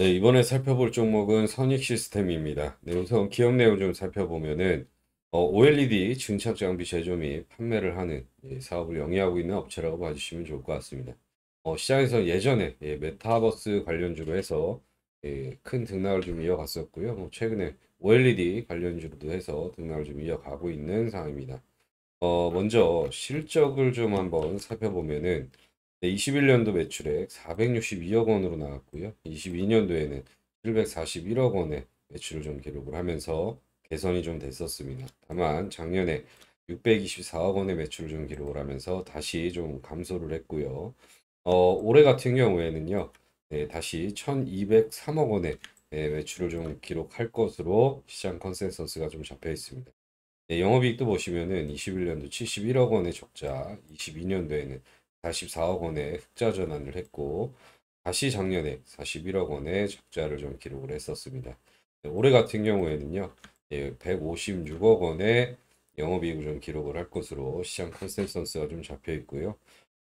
네, 이번에 살펴볼 종목은 선익 시스템입니다. 네, 우선 기업 내용 좀 살펴보면은 어, OLED 증착 장비 제조 및 판매를 하는 예, 사업을 영위하고 있는 업체라고 봐주시면 좋을 것 같습니다. 어, 시장에서 예전에 예, 메타버스 관련주로 해서 예, 큰 등락을 좀 이어갔었고요. 뭐 최근에 OLED 관련주로도 해서 등락을 좀 이어가고 있는 상황입니다. 어, 먼저 실적을 좀 한번 살펴보면은 21년도 매출액 462억 원으로 나왔고요. 22년도에는 741억 원의 매출을 좀 기록을 하면서 개선이 좀 됐었습니다. 다만 작년에 624억 원의 매출을 좀 기록을 하면서 다시 좀 감소를 했고요. 어, 올해 같은 경우에는요. 네, 다시 1203억 원의 네, 매출을 좀 기록할 것으로 시장 컨센서스가 좀 잡혀 있습니다. 네, 영업이익도 보시면은 21년도 71억 원의 적자, 22년도에는 44억 원의 흑자 전환을 했고 다시 작년에 41억 원의 적자를 좀 기록을 했었습니다. 네, 올해 같은 경우에는요. 156억 예, 원의 영업이익을 좀 기록을 할 것으로 시장 컨센서스가 좀 잡혀 있고요.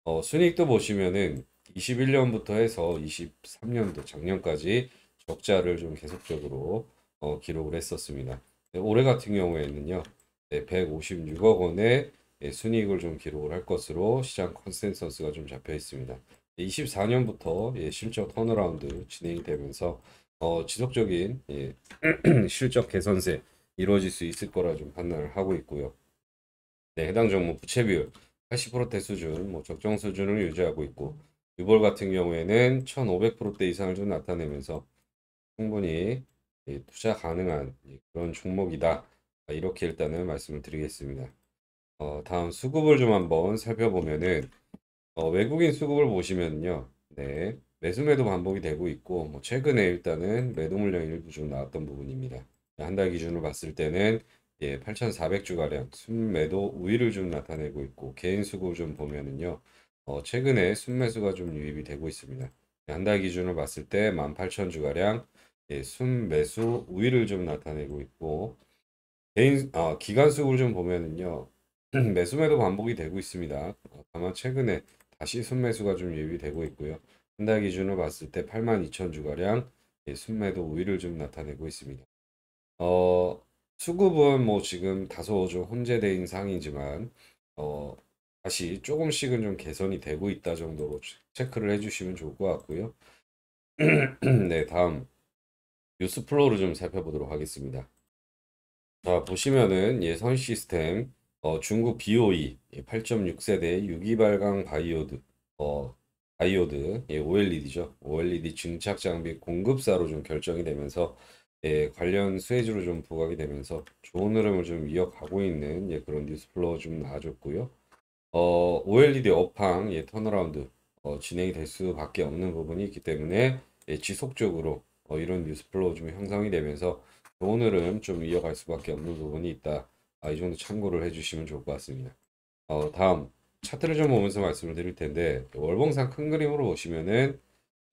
어, 순익도 보시면은 21년부터 해서 23년도 작년까지 적자를 좀 계속적으로 어, 기록을 했었습니다. 네, 올해 같은 경우에는요. 156억 원의 예, 순이익을 좀 기록을 할 것으로 시장 컨센서스가 좀 잡혀 있습니다. 24년부터 예, 예, 실적 턴어라운드 진행되면서 어, 지속적인 예, 실적 개선세 이루어질 수 있을 거라 좀 판단을 하고 있고요. 네, 해당 종목 부채 비율 80%대 수준, 뭐 적정 수준을 유지하고 있고 유볼 같은 경우에는 1,500%대 이상을 좀 나타내면서 충분히 예, 투자 가능한 예, 그런 종목이다. 이렇게 일단은 말씀을 드리겠습니다. 어, 다음 수급을 좀 한번 살펴보면은 어, 외국인 수급을 보시면요. 네. 매수매도 반복이 되고 있고 뭐 최근에 일단은 매도 물량 일부 좀 나왔던 부분입니다. 네, 한달 기준으로 봤을 때는 예, 8,400주가량 순매도 우위를 좀 나타내고 있고 개인 수급 좀 보면은요. 어, 최근에 순매수가 좀 유입이 되고 있습니다. 네, 한달 기준으로 봤을 때 18,000주가량 예, 순매수 우위를 좀 나타내고 있고 개인 어, 기간 수급을 좀 보면은요. 음, 매수매도 반복이 되고 있습니다. 어, 다만 최근에 다시 순매수가 좀 예비되고 있고요. 한 달 기준으로 봤을 때82,000 주가량 예, 순매도 우위를 좀 나타내고 있습니다. 어, 수급은 뭐 지금 다소 좀 혼재된 상이지만 어, 다시 조금씩은 좀 개선이 되고 있다 정도로 체크를 해주시면 좋을 것 같고요. 네, 다음 뉴스 플로우를 좀 살펴보도록 하겠습니다. 자, 보시면은 예선 시스템 어, 중국 BOE 8.6세대 예, 유기발광 바이오드 어, 바이오드 예, OLED죠. OLED 증착 장비 공급사로 좀 결정이 되면서 예, 관련 수혜주로 좀 부각이 되면서 좋은 흐름을 좀 이어가고 있는 예, 그런 뉴스플로어 좀나아졌고요 어, OLED 업황 예, 턴어라운드 어, 진행이 될 수밖에 없는 부분이 있기 때문에 예, 지속적으로 어, 이런 뉴스플로어 좀 형성이 되면서 좋은 흐름 좀 이어갈 수밖에 없는 부분이 있다. 아, 이 정도 참고를 해주시면 좋을 것 같습니다. 어, 다음 차트를 좀 보면서 말씀을 드릴 텐데 월봉상 큰 그림으로 보시면은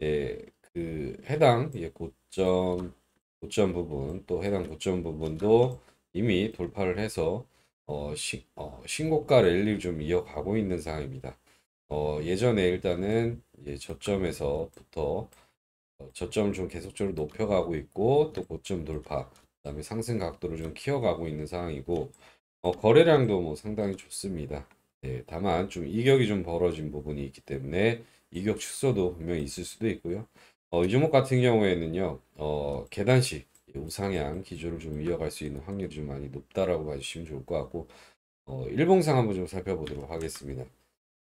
예, 그 해당 예, 고점 고점 부분 또 해당 고점 부분도 이미 돌파를 해서 어, 시, 어, 신고가 랠리를 좀 이어가고 있는 상황입니다. 어, 예전에 일단은 예, 저점에서부터 어, 저점 좀 계속적으로 높여가고 있고 또 고점 돌파 그다음에 상승 각도를 좀 키워가고 있는 상황이고 어, 거래량도 뭐 상당히 좋습니다. 네, 다만 좀 이격이 좀 벌어진 부분이 있기 때문에 이격 축소도 분명히 있을 수도 있고요. 어, 이 종목 같은 경우에는요, 어, 계단식 우상향 기조를 좀 이어갈 수 있는 확률이 좀 많이 높다라고 봐주시면 좋을 것 같고 어, 일봉상 한번 좀 살펴보도록 하겠습니다.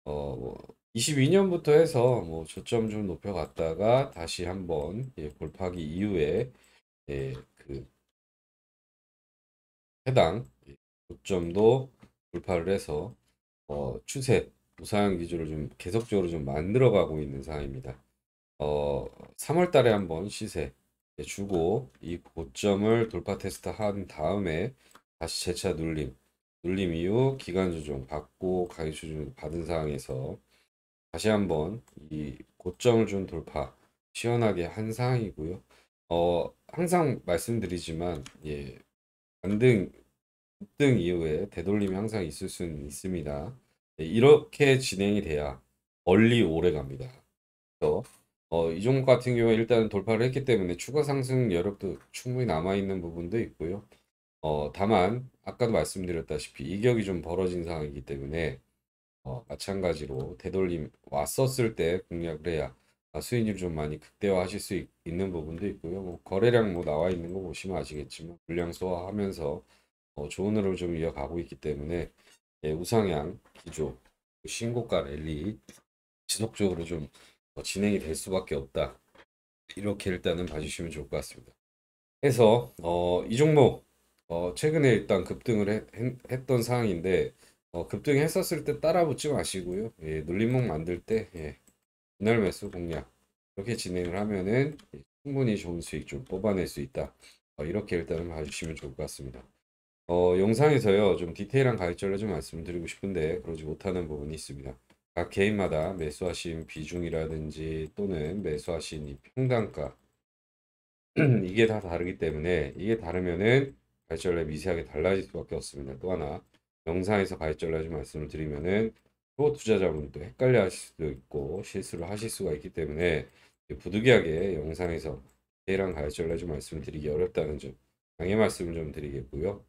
어, 뭐 22년부터 해서 뭐 저점 좀 높여갔다가 다시 한번 예, 골파기 이후에 예, 그 해당 고점도 돌파를 해서 어, 추세 우상향 기조를 좀 계속적으로 좀 만들어가고 있는 상황입니다. 어, 3월 달에 한번 시세 예, 주고 이 고점을 돌파 테스트 한 다음에 다시 재차 눌림 눌림 이후 기간 조정 받고 가격 조정 받은 상황에서 다시 한번 이 고점을 좀 돌파 시원하게 한 상황이고요. 어, 항상 말씀드리지만 예, 반등 등 이후에 되돌림이 항상 있을 수는 있습니다. 네, 이렇게 진행이 돼야 멀리 오래 갑니다. 그래서 어, 이 종목 같은 경우에 일단 은 돌파를 했기 때문에 추가 상승 여력도 충분히 남아있는 부분도 있고요. 어, 다만 아까도 말씀드렸다시피 이격이 좀 벌어진 상황이기 때문에 어, 마찬가지로 되돌림 왔었을 때 공략을 해야 수익률 좀 많이 극대화하실 수 있, 는 부분도 있고요. 뭐 거래량 뭐 나와 있는 거 보시면 아시겠지만 물량 소화하면서 어, 좋은 흐름을 좀 이어가고 있기 때문에 예, 우상향, 기조, 그 신고가 랠리 지속적으로 좀 진행이 될 수밖에 없다. 이렇게 일단은 봐주시면 좋을 것 같습니다. 해서 어, 이 종목 어, 최근에 일단 급등을 해, 해, 했던 상황인데 어, 급등했었을 때 따라 붙지 마시고요. 예, 눌림목 만들 때 예, 분할 매수 공략 이렇게 진행을 하면은 예, 충분히 좋은 수익 좀 뽑아낼 수 있다. 어, 이렇게 일단은 봐주시면 좋을 것 같습니다. 어, 영상에서요 좀 디테일한 가이드를 좀 말씀드리고 싶은데 그러지 못하는 부분이 있습니다. 각 개인마다 매수하신 비중이라든지 또는 매수하신 이 평단가 이게 다 다르기 때문에 이게 다르면은 가이드를 미세하게 달라질 수밖에 없습니다. 또 하나 영상에서 가이드라좀 말씀을 드리면은 또 투자자분도 헷갈려 하실 수도 있고 실수를 하실 수가 있기 때문에 부득이하게 영상에서 디테일한 가이드를 좀 말씀드리기 어렵다는 점 양해 말씀 을좀 드리겠고요.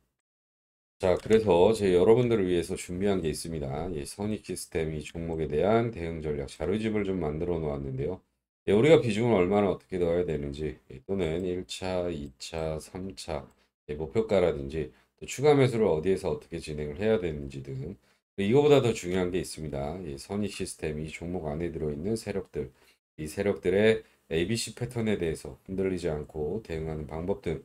자 그래서 제 여러분들을 위해서 준비한 게 있습니다 예, 선익 시스템 이 종목에 대한 대응 전략 자료집을 좀 만들어 놓았는데요 예, 우리가 비중을 얼마나 어떻게 넣어야 되는지 예, 또는 1차 2차 3차 예, 목표가라든지 또 추가 매수를 어디에서 어떻게 진행을 해야 되는지 등 이거보다 더 중요한 게 있습니다 예, 선익 시스템 이 종목 안에 들어있는 세력들 이 세력들의 ABC 패턴에 대해서 흔들리지 않고 대응하는 방법 등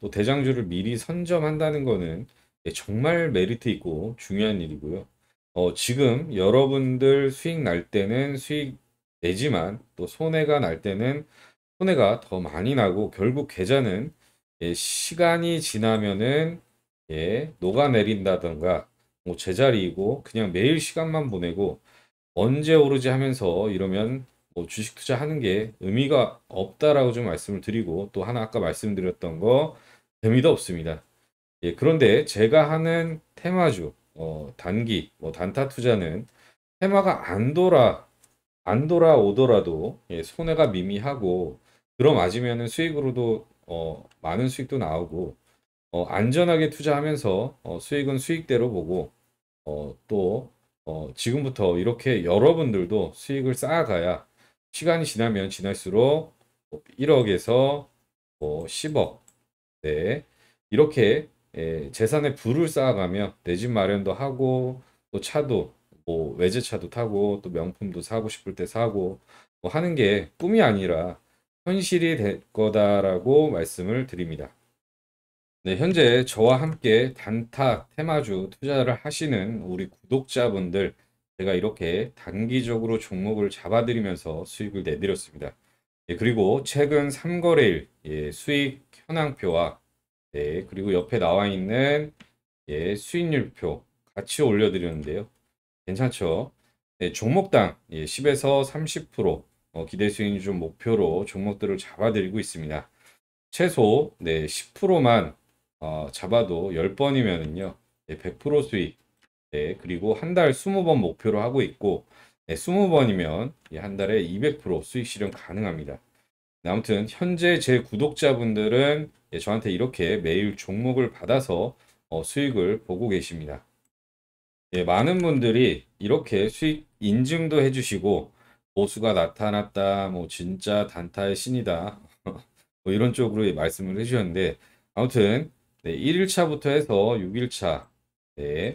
또 대장주를 미리 선점한다는 거는 예, 정말 메리트 있고 중요한 일이고요. 어, 지금 여러분들 수익 날 때는 수익 내지만 또 손해가 날 때는 손해가 더 많이 나고 결국 계좌는 예, 시간이 지나면은 예, 녹아내린다던가 뭐 제자리이고 그냥 매일 시간만 보내고 언제 오르지 하면서 이러면 뭐 주식 투자하는 게 의미가 없다라고 좀 말씀을 드리고 또 하나 아까 말씀드렸던 거 재미도 없습니다. 예, 그런데 제가 하는 테마주, 어, 단기, 뭐 단타 투자는 테마가 안 돌아 안 돌아오더라도 예, 손해가 미미하고 들어맞으면 수익으로도 어, 많은 수익도 나오고 어, 안전하게 투자하면서 어, 수익은 수익대로 보고 어, 또 어, 지금부터 이렇게 여러분들도 수익을 쌓아가야 시간이 지나면 지날수록 1억에서 뭐 10억 네 이렇게 예, 재산의 부를 쌓아가며 내 집 마련도 하고 또 차도 뭐 외제차도 타고 또 명품도 사고 싶을 때 사고 뭐 하는 게 꿈이 아니라 현실이 될 거다라고 말씀을 드립니다. 네, 현재 저와 함께 단타 테마주 투자를 하시는 우리 구독자분들 제가 이렇게 단기적으로 종목을 잡아드리면서 수익을 내드렸습니다. 예, 그리고 최근 3거래일 예, 수익 현황표와 예, 그리고 옆에 나와 있는 예, 수익률표 같이 올려드렸는데요. 괜찮죠? 예, 종목당 예, 10에서 30% 어, 기대 수익률 목표로 종목들을 잡아드리고 있습니다. 최소 네, 10%만 어, 잡아도 10번이면은요. 예, 100% 수익 네, 그리고 한 달 20번 목표로 하고 있고 네, 예, 20번이면 한 달에 200% 수익 실현 가능합니다. 네, 아무튼 현재 제 구독자분들은 예, 저한테 이렇게 매일 종목을 받아서 어, 수익을 보고 계십니다. 예, 많은 분들이 이렇게 수익 인증도 해주시고 보수가 뭐 나타났다, 뭐 진짜 단타의 신이다 뭐 이런 쪽으로 예, 말씀을 해주셨는데 아무튼 네, 1일차부터 해서 6일차 네,